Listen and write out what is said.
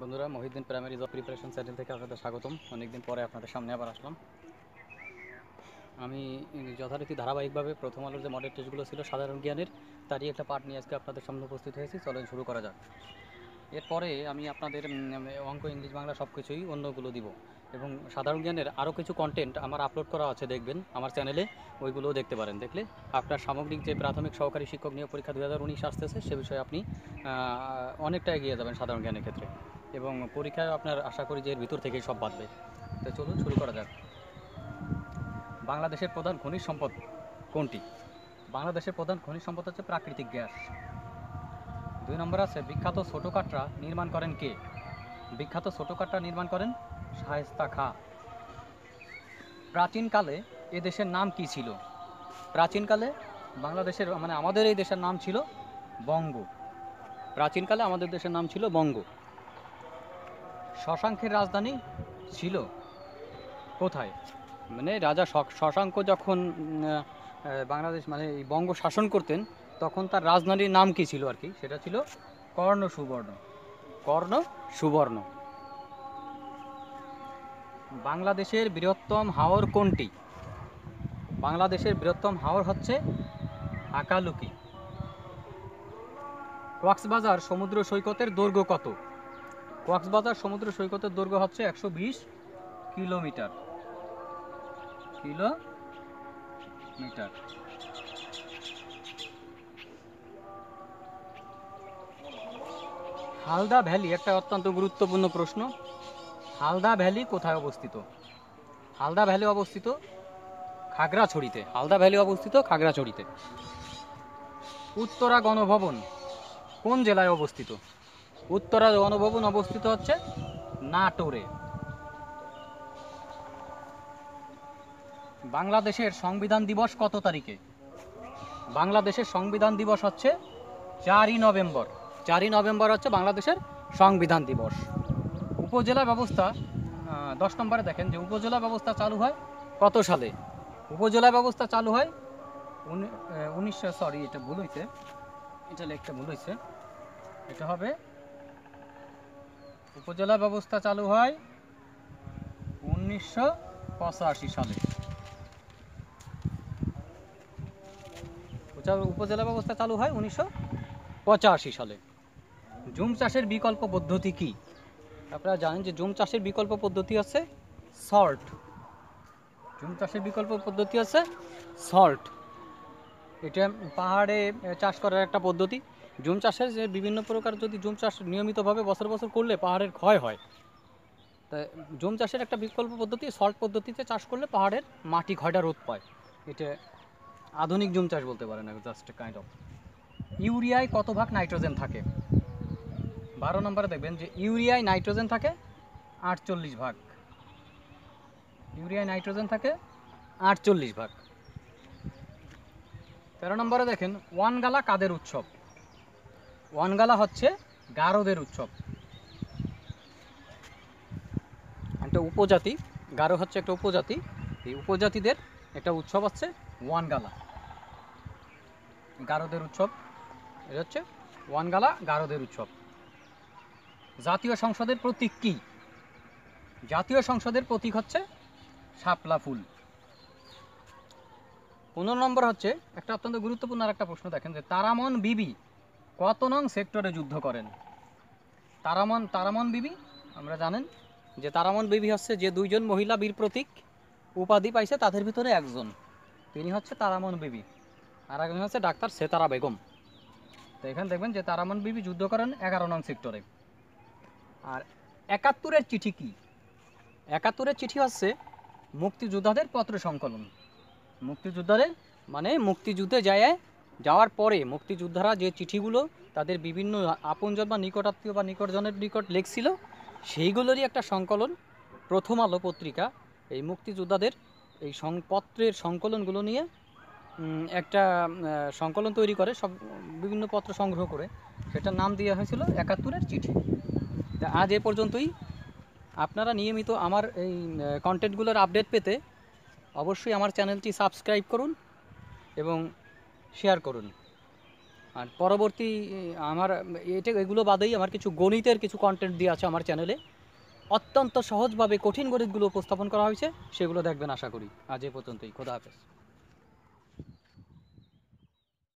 বন্ধুরা Mohiuddin primary job preparation channel থেকে আপনাদের স্বাগতম অনেকদিন পরে আপনাদের সামনে আবার আসলাম আমি যথারীতি ধারাবাহিকভাবে প্রথম আলোর যে মডেল টেস্টগুলো ছিল সাধারণ জ্ঞানের তারই একটা পার্ট নিয়ে আজকে আপনাদের সামনে উপস্থিত হয়েছি চলেন শুরু করা যাক এরপরে আমি আপনাদের অঙ্ক ইংলিশ বাংলা সব কিছুই অন্যগুলো দিব এবং সাধারণ জ্ঞানের আরও কিছু কন্টেন্ট আমার আপলোড করা আছে দেখবেন আমার চ্যানেলে ওইগুলোও দেখতে পারেন দেখলে আপনার সামগ্রিক যে প্রাথমিক সহকারী শিক্ষক নিয়োগ পরীক্ষা দু হাজার উনিশ আসতেছে সে বিষয়ে আপনি অনেকটা এগিয়ে যাবেন সাধারণ জ্ঞানের ক্ষেত্রে এবং পরীক্ষায় আপনার আশা করি যে এর ভিতর থেকেই সব বাঁধবে তো চলুন শুরু করা যাক বাংলাদেশের প্রধান খনিজ সম্পদ কোনটি বাংলাদেশের প্রধান খনিজ সম্পদ হচ্ছে প্রাকৃতিক গ্যাস দুই নম্বর আছে বিখ্যাত ছোটো কাটরা নির্মাণ করেন কে বিখ্যাত ছোটো কাটরা নির্মাণ করেন শায়েস্তা খাঁ প্রাচীনকালে এ দেশের নাম কি ছিল প্রাচীনকালে বাংলাদেশের মানে আমাদের এই দেশের নাম ছিল বঙ্গ প্রাচীনকালে আমাদের দেশের নাম ছিল বঙ্গ শশাঙ্কের রাজধানী ছিল কোথায় মানে রাজা শশাঙ্ক যখন বাংলাদেশ মানে বঙ্গ শাসন করতেন তখন তার রাজধানীর নাম কি ছিল আর কি সেটা ছিল কর্ণ সুবর্ণ কর্ণ সুবর্ণ বাংলাদেশের বৃহত্তম হাওর কোনটি বাংলাদেশের বৃহত্তম হাওর হচ্ছে আকালুকি কক্সবাজার সমুদ্র সৈকতের দৈর্ঘ্য কত কক্সবাজার সমুদ্র সৈকতের দৈর্ঘ্য হচ্ছে একশো বিশ কিলোমিটার কিলোমিটার হালদা ভ্যালি একটা অত্যন্ত গুরুত্বপূর্ণ প্রশ্ন হালদা ভ্যালি কোথায় অবস্থিত হালদা ভ্যালি অবস্থিত খাগড়াছড়িতে হালদা ভ্যালি অবস্থিত খাগড়াছড়িতে উত্তরা গণভবন কোন জেলায় অবস্থিত উত্তরা গণভবন অবস্থিত হচ্ছে নাটোরে বাংলাদেশের সংবিধান দিবস কত তারিখে বাংলাদেশের সংবিধান দিবস হচ্ছে চারই নভেম্বর চারই নভেম্বর হচ্ছে বাংলাদেশের সংবিধান দিবস উপজেলা ব্যবস্থা দশ নম্বরে দেখেন যে উপজেলা ব্যবস্থা চালু হয় কত সালে উপজেলা ব্যবস্থা চালু হয় উনিশশো সরি এটা ভুল হয়েছে এটা লেখতে ভুল হয়েছে এটা হবে উপজেলা ব্যবস্থা চালু হয় উনিশশো সালে উপজেলা ব্যবস্থা চালু হয় উনিশশো সালে জুম চাষের বিকল্প পদ্ধতি কি আপনারা জানেন যে জুম চাষের বিকল্প পদ্ধতি আছে সল্ট জুম চাষের বিকল্প পদ্ধতি আছে সল্ট এটা পাহাড়ে চাষ করার একটা পদ্ধতি জুম চাষের যে বিভিন্ন প্রকার যদি জুম চাষ নিয়মিতভাবে বছর বছর করলে পাহাড়ের ক্ষয় হয় তা জুম চাষের একটা বিকল্প পদ্ধতি সল্ট পদ্ধতিতে চাষ করলে পাহাড়ের মাটি ক্ষয়টা রোধ পায় এটা আধুনিক জুম চাষ বলতে পারেন জাস্ট কাইন্ড অফ ইউরিয়ায় কত ভাগ নাইট্রোজেন থাকে বারো নম্বরে দেখবেন যে ইউরিয়ায় নাইট্রোজেন থাকে আটচল্লিশ ভাগ ইউরিয়ায় নাইট্রোজেন থাকে আটচল্লিশ ভাগ তেরো নম্বরে দেখেন ওয়ানগালা কাদের উৎসব ওয়ানগালা হচ্ছে গারোদের উৎসব একটা উপজাতি গারো হচ্ছে একটা উপজাতি এই উপজাতিদের একটা উৎসব আছে ওয়ানগালা গারোদের উৎসব এটা হচ্ছে ওয়ানগালা গারোদের উৎসব জাতীয় সংসদের প্রতীক কি জাতীয় সংসদের প্রতীক হচ্ছে শাপলা ফুল পনেরো নম্বর হচ্ছে একটা অত্যন্ত গুরুত্বপূর্ণ আর একটা প্রশ্ন দেখেন যে তারামন বিবি কত নং সেক্টরে যুদ্ধ করেন তারামন তারামন বিবি আমরা জানেন যে তারামন বিবি হচ্ছে যে দুইজন মহিলা বীর প্রতীক উপাধি পাইছে তাদের ভিতরে একজন তিনি হচ্ছে তারামন বিবি আর একজন হচ্ছে ডাক্তার সেতারা বেগম তো এখানে দেখবেন যে তারামন বিবি যুদ্ধ করেন এগারো নং সেক্টরে আর একাত্তরের চিঠি কি একাত্তরের চিঠি হচ্ছে মুক্তিযোদ্ধাদের পত্র সংকলন মুক্তিযোদ্ধাদের মানে মুক্তিযুদ্ধে যায় যাওয়ার পরে মুক্তিযোদ্ধারা যে চিঠিগুলো তাদের বিভিন্ন আপনজন বা নিকটাত্মীয় বা নিকটজনের নিকট লেখছিল সেইগুলোরই একটা সংকলন প্রথম আলো পত্রিকা এই মুক্তিযোদ্ধাদের এই পত্রের সংকলনগুলো নিয়ে একটা সংকলন তৈরি করে সব বিভিন্ন পত্র সংগ্রহ করে সেটার নাম দেওয়া হয়েছিল একাত্তরের চিঠি আজ এ পর্যন্তই আপনারা নিয়মিত আমার এই কন্টেন্টগুলোর আপডেট পেতে অবশ্যই আমার চ্যানেলটি সাবস্ক্রাইব করুন এবং শেয়ার করুন আর পরবর্তী আমার এটা এগুলো বাদেই আমার কিছু গণিতের কিছু কন্টেন্ট দিয়ে আছে আমার চ্যানেলে অত্যন্ত সহজভাবে কঠিন গণিতগুলো উপস্থাপন করা হয়েছে সেগুলো দেখবেন আশা করি আজ এ পর্যন্তই খোদা হাফেজ